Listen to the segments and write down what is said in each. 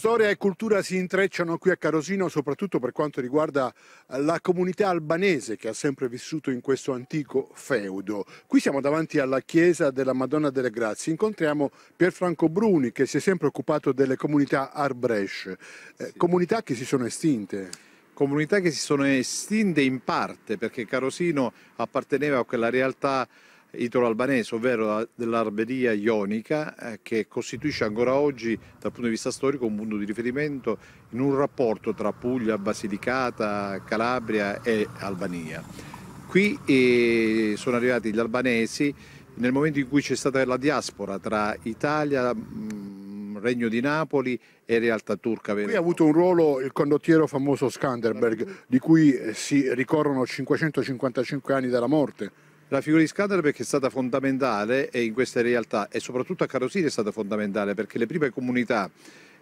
Storia e cultura si intrecciano qui a Carosino, soprattutto per quanto riguarda eh, la comunità albanese che ha sempre vissuto in questo antico feudo. Qui siamo davanti alla chiesa della Madonna delle Grazie. Incontriamo Pierfranco Bruni che si è sempre occupato delle comunità Arbresh, eh, comunità che si sono estinte comunità che si sono estinte in parte perché Carosino apparteneva a quella realtà italo-albanese, ovvero dell'Arberia ionica, eh, che costituisce ancora oggi, dal punto di vista storico, un punto di riferimento in un rapporto tra Puglia, Basilicata, Calabria e Albania. Qui eh, sono arrivati gli albanesi nel momento in cui c'è stata la diaspora tra Italia, mm, Regno di Napoli e realtà turca. Qui ha avuto un ruolo il condottiero famoso Skanderberg, di cui eh, si ricorrono 555 anni dalla morte la figura di Skanderbeg è stata fondamentale in questa realtà e soprattutto a Carosini è stata fondamentale perché le prime comunità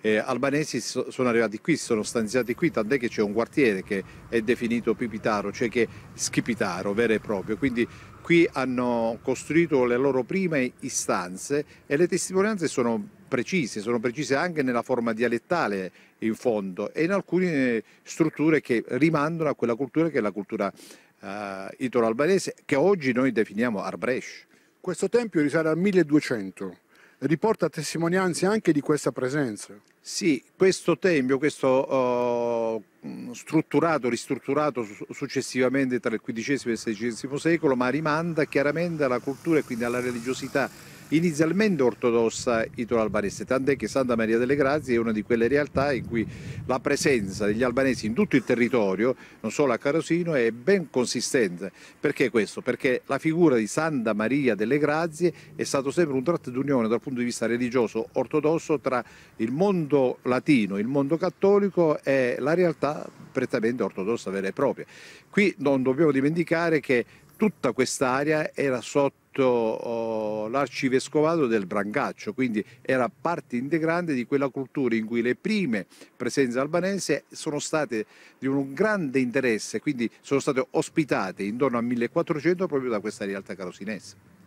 eh, albanesi so, sono arrivati qui, sono stanziati qui, tant'è che c'è un quartiere che è definito Pipitaro, cioè che Schipitaro vero e proprio. Quindi qui hanno costruito le loro prime istanze e le testimonianze sono precise, sono precise anche nella forma dialettale in fondo e in alcune strutture che rimandano a quella cultura che è la cultura eh, italo-albanese che oggi noi definiamo Arbresh. Questo tempio risale al 1200 e riporta testimonianze anche di questa presenza. Sì, questo tempio, questo uh, strutturato, ristrutturato successivamente tra il XV e il XVI secolo, ma rimanda chiaramente alla cultura e quindi alla religiosità inizialmente ortodossa italo-albanese, tant'è che Santa Maria delle Grazie è una di quelle realtà in cui la presenza degli albanesi in tutto il territorio, non solo a Carosino, è ben consistente. Perché questo? Perché la figura di Santa Maria delle Grazie è stato sempre un tratto d'unione dal punto di vista religioso ortodosso tra il mondo latino, il mondo cattolico e la realtà prettamente ortodossa vera e propria. Qui non dobbiamo dimenticare che tutta quest'area era sotto sotto oh, l'arcivescovado del Brancaccio, quindi era parte integrante di quella cultura in cui le prime presenze albanese sono state di un grande interesse, quindi sono state ospitate intorno al 1400 proprio da questa realtà carosinese.